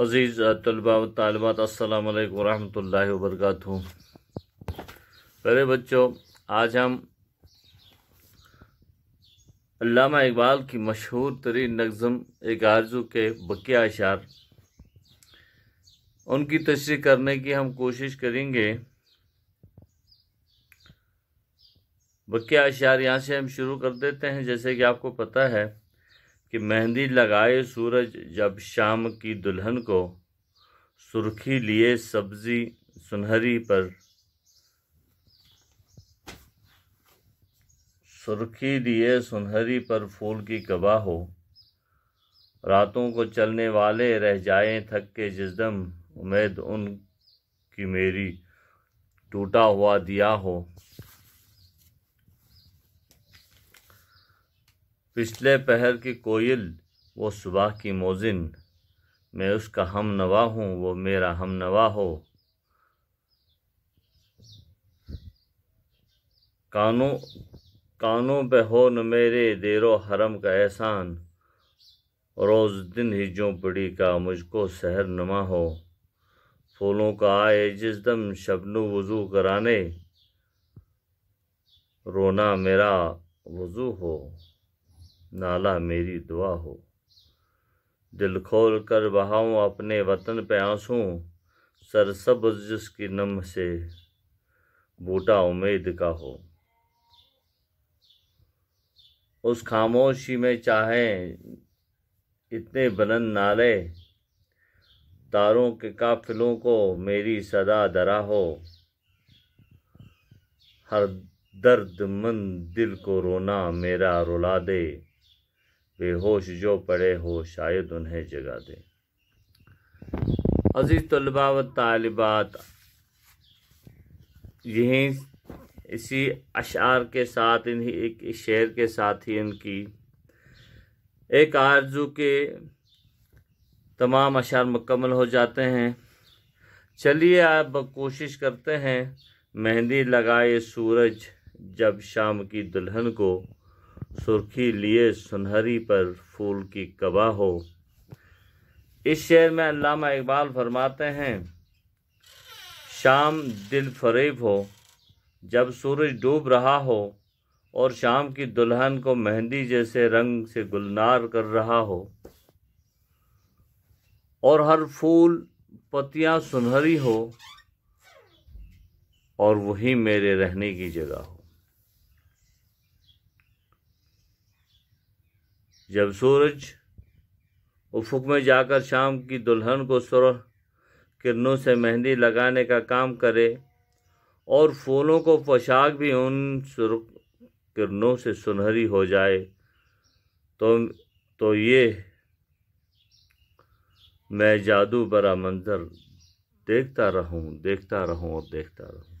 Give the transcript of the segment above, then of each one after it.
अज़ीज़ तलबा तालबात अल्लाम वरहमल वबरक पहले बच्चों आज हम अल्लामा इकबाल की मशहूर तरीन नज़म एक आरजू के बकिया अशार उनकी तशरी करने की हम कोशिश करेंगे बकिया अशार यहाँ से हम शुरू कर देते हैं जैसे कि आपको पता है कि मेहंदी लगाए सूरज जब शाम की दुल्हन को सुर्खी लिए सब्जी सुनहरी पर सुर्खी लिए सुनहरी पर फूल की गवाह हो रातों को चलने वाले रह जाए थक के जिसदम उम्मीद उन की मेरी टूटा हुआ दिया हो पिछले पहर की कोयल वो सुबह की मोजिन मैं उसका हम नवा हूँ वो मेरा हम नवा हो कानों कानों पे हो न मेरे देरो हरम का एहसान रोज़ दिन ही झोंपड़ी का मुझको सहर नमा हो फूलों का आए जिस दम शबन वज़ू कराने रोना मेरा वज़ू हो नाला मेरी दुआ हो दिल खोल कर बहाऊँ अपने वतन पे आंसू सब जिसकी नम से बूटा उम्मीद का हो उस खामोशी में चाहें इतने बुलंद नाले तारों के काफिलों को मेरी सदा दरा हो हर दर्द मंद दिल को रोना मेरा रुला दे बेहोश जो पड़े हो शायद उन्हें जगा दे अजीज़ तलबा व तालिबात यहीं इसी अशार के साथ इन्हीं एक शेर के साथ ही इनकी एक आरजू के तमाम अशार मुकम्मल हो जाते हैं चलिए आप कोशिश करते हैं मेहंदी लगाए सूरज जब शाम की दुल्हन को सुर्खी लिए सुनहरी पर फूल की कबा हो इस शेर में अलामा इकबाल फरमाते हैं शाम दिल फरेब हो जब सूरज डूब रहा हो और शाम की दुल्हन को मेहंदी जैसे रंग से गुलनार कर रहा हो और हर फूल पतियाँ सुनहरी हो और वही मेरे रहने की जगह हो जब सूरज उफुक में जाकर शाम की दुल्हन को सुर किरणों से मेहंदी लगाने का काम करे और फूलों को पोशाक भी उन सुर किरणों से सुनहरी हो जाए तो तो ये मैं जादू बरा मंजर देखता रहूं देखता रहूं और देखता रहूं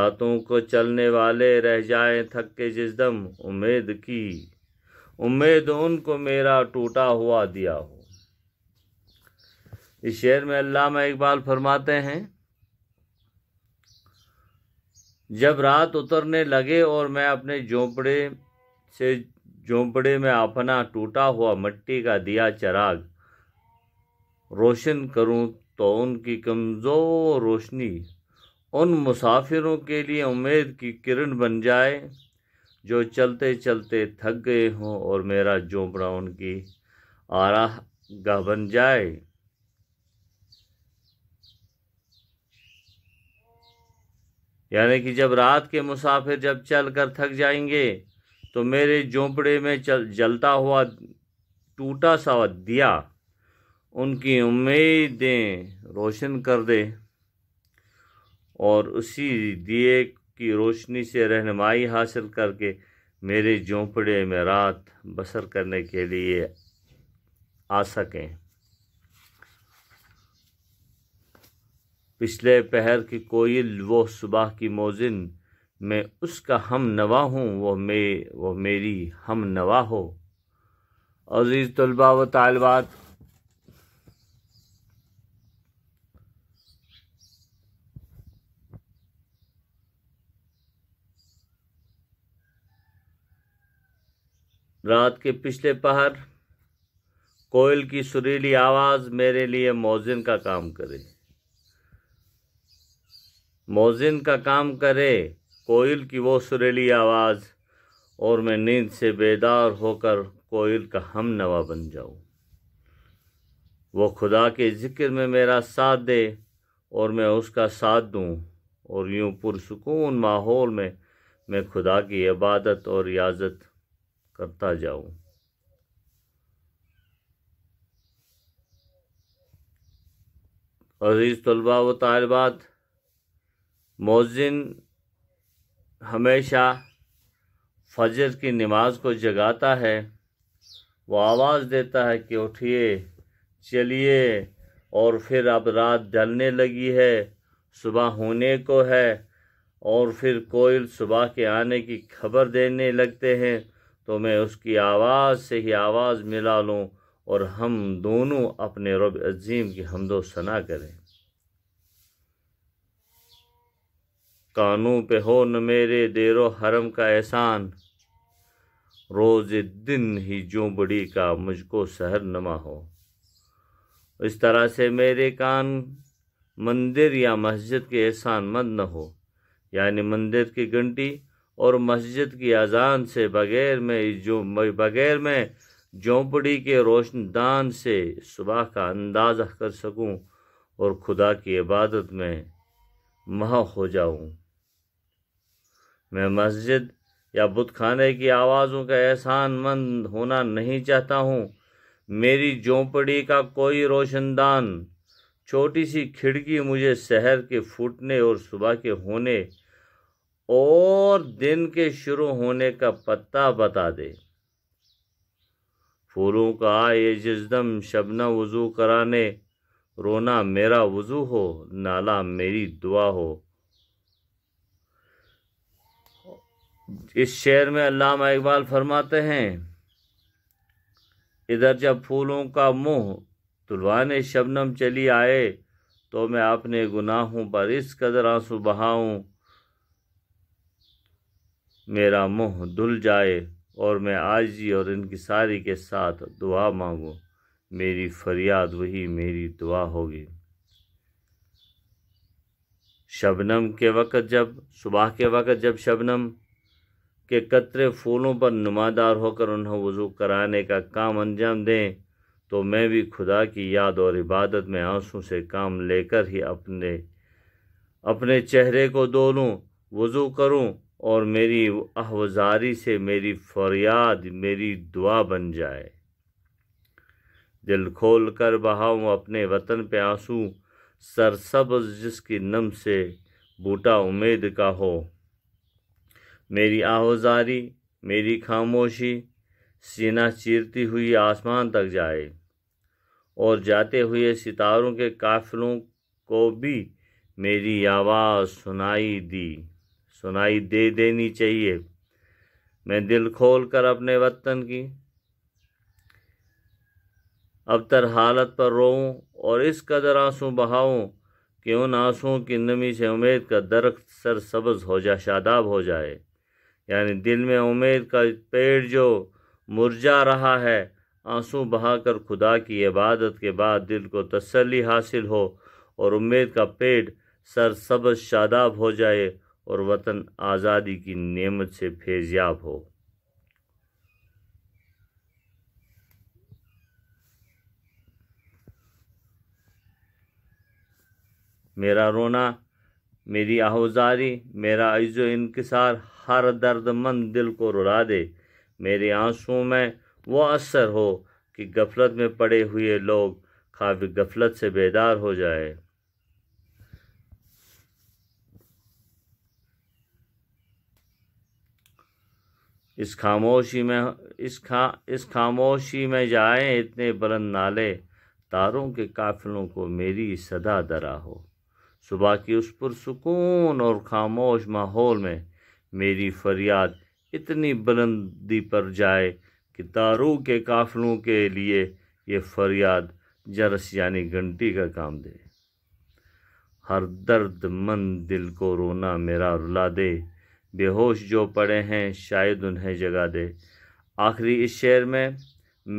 रातों को चलने वाले रह जाए थक के जिस दम उम्मीद की उम्मीद उनको मेरा टूटा हुआ दिया हो इस शेर में अल्लामा इकबाल फरमाते हैं जब रात उतरने लगे और मैं अपने झोंपड़े से झोंपड़े में अपना टूटा हुआ मिट्टी का दिया चराग रोशन करूं तो उनकी कमज़ोर रोशनी उन मुसाफिरों के लिए उम्मीद की किरण बन जाए जो चलते चलते थक गए हों और मेरा झोंपड़ा उनकी आरा गह बन जाए यानी कि जब रात के मुसाफिर जब चल कर थक जाएंगे तो मेरे झोंपड़े में चल जलता हुआ टूटा सा दिया उनकी उम्मीदें रोशन कर दे और उसी दिए की रोशनी से रहनमाई हासिल करके मेरे झोंपड़े में रात बसर करने के लिए आ सकें पिछले पहर की कोयल वो सुबह की मोजिन मैं उसका हम नवा हूँ वह मे वह मेरी हम नवा हो अज़ीज़ तलबा व तालबात रात के पिछले पहर कोयल की सुरीली आवाज़ मेरे लिए मोजिन का काम करे मोजिन का काम करे कोयल की वो सुरीली आवाज़ और मैं नींद से बेदार होकर कोयल का हम नवा बन जाऊं वो खुदा के ज़िक्र में मेरा साथ दे और मैं उसका साथ दूं और यूं पुरसकून माहौल में मैं खुदा की इबादत और रियाजत करता जाऊं अजीज़ तलबा व तालबात मौजिन हमेशा फजर की नमाज को जगाता है वो आवाज़ देता है कि उठिए चलिए और फिर अब रात ढलने लगी है सुबह होने को है और फिर कोयल सुबह के आने की खबर देने लगते हैं तो मैं उसकी आवाज़ से ही आवाज़ मिला लूँ और हम दोनों अपने रब अजीम की हमदो सना करें कानों पे हो न मेरे देरो हरम का एहसान रोज़ दिन ही जो बड़ी का मुझको सहर नमा हो इस तरह से मेरे कान मंदिर या मस्जिद के एहसान मंद न हो यानी मंदिर की घंटी और मस्जिद की अजान से बगैर में जो बगैर में झोंपड़ी के रोशनदान से सुबह का अंदाज़ा कर सकूं और खुदा की इबादत में महा हो जाऊं मैं मस्जिद या बुत खाने की आवाज़ों का एहसान मंद होना नहीं चाहता हूं मेरी झोंपड़ी का कोई रोशनदान छोटी सी खिड़की मुझे शहर के फूटने और सुबह के होने और दिन के शुरू होने का पत्ता बता दे फूलों का ये जिसदम शबना वज़ू कराने रोना मेरा वज़ू हो नाला मेरी दुआ हो इस शेर में अल्लामा इकबाल फरमाते हैं इधर जब फूलों का मुंह तुलवाने शबनम चली आए तो मैं अपने गुनाहों पर इस कदर आंसू बहाऊं मेरा मुँह धुल जाए और मैं आजी और इनकसारी के साथ दुआ मांगूँ मेरी फरियाद वही मेरी दुआ होगी शबनम के वक़्त जब सुबह के वक़्त जब शबनम के कतरे फूलों पर नुमादार होकर उन्हें वज़ू कराने का काम अंजाम दें तो मैं भी खुदा की याद और इबादत में आंसू से काम लेकर ही अपने अपने चेहरे को दो लूँ वज़ू करूँ और मेरी अहवजारी से मेरी फरियाद मेरी दुआ बन जाए दिल खोल कर बहाऊँ अपने वतन पे आंसू सरसब्ज जिसकी नम से बूटा उम्मीद का हो मेरी आहज़ारी मेरी खामोशी सीना चीरती हुई आसमान तक जाए और जाते हुए सितारों के काफिलों को भी मेरी आवाज़ सुनाई दी सुनाई दे देनी चाहिए मैं दिल खोल कर अपने वतन की अबतर हालत पर रोऊं और इस कदर आंसू बहाऊं कि उन आंसुओं की नमी से उम्मीद का दरख्त सरसब्ज हो जा शादाब हो जाए यानी दिल में उम्मीद का पेड़ जो मुरझा रहा है आंसू बहाकर खुदा की इबादत के बाद दिल को तसल्ली हासिल हो और उम्मीद का पेड़ सरसब्ज शादाब हो जाए और वतन आज़ादी की नेमत से फैज़याब हो मेरा रोना मेरी आहोजारी मेरा अज़ो इनकसार हर दर्दमंद दिल को रुला दे मेरे आंसुओं में वो असर हो कि गफलत में पड़े हुए लोग खाब गफलत से बेदार हो जाए इस खामोशी में इस खा इस खामोशी में जाए इतने बुलंद नाले तारों के काफिलों को मेरी सदा दरा हो सुबह की उस पुरसकून और खामोश माहौल में मेरी फरियाद इतनी बुलंदी पर जाए कि तारों के काफिलों के लिए ये फरियाद जरस यानी घंटी का काम दे हर दर्द मंद दिल को रोना मेरा रुला दे बेहोश जो पड़े हैं शायद उन्हें जगा दे आखिरी इस शेर में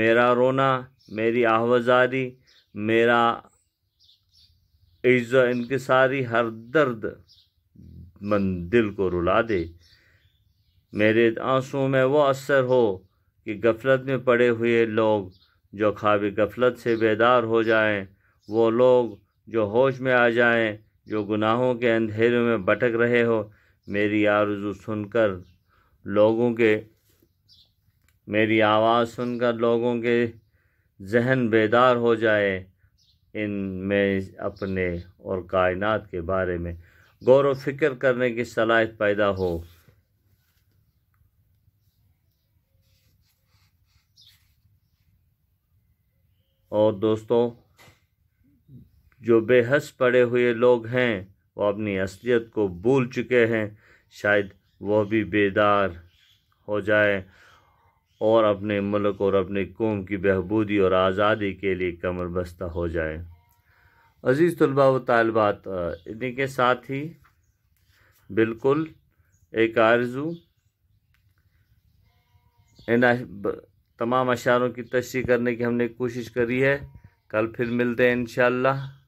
मेरा रोना मेरी आहवजारी मेरा इज्जत इनकसारी हर दर्द मन दिल को रुला दे मेरे आंसुओं में वो असर हो कि गफलत में पड़े हुए लोग जो खाब गफलत से बेदार हो जाएं वो लोग जो होश में आ जाएं जो गुनाहों के अंधेरे में भटक रहे हो मेरी आरजू सुनकर लोगों के मेरी आवाज़ सुनकर लोगों के जहन बेदार हो जाए इन में अपने और कायनात के बारे में गौर व फिक्र करने की सलाहियत पैदा हो और दोस्तों जो बेहस पड़े हुए लोग हैं वो अपनी असलियत को भूल चुके हैं शायद वह भी बेदार हो जाए और अपने मुल्क और अपने कौम की बहबूदी और आज़ादी के लिए कमर बस्ता हो जाए अज़ीज़ तलबा व तालबात इन्हीं के साथ ही बिल्कुल एक आरजू इन तमाम अशारों की तशरी करने की हमने कोशिश करी है कल फिर मिलते हैं इन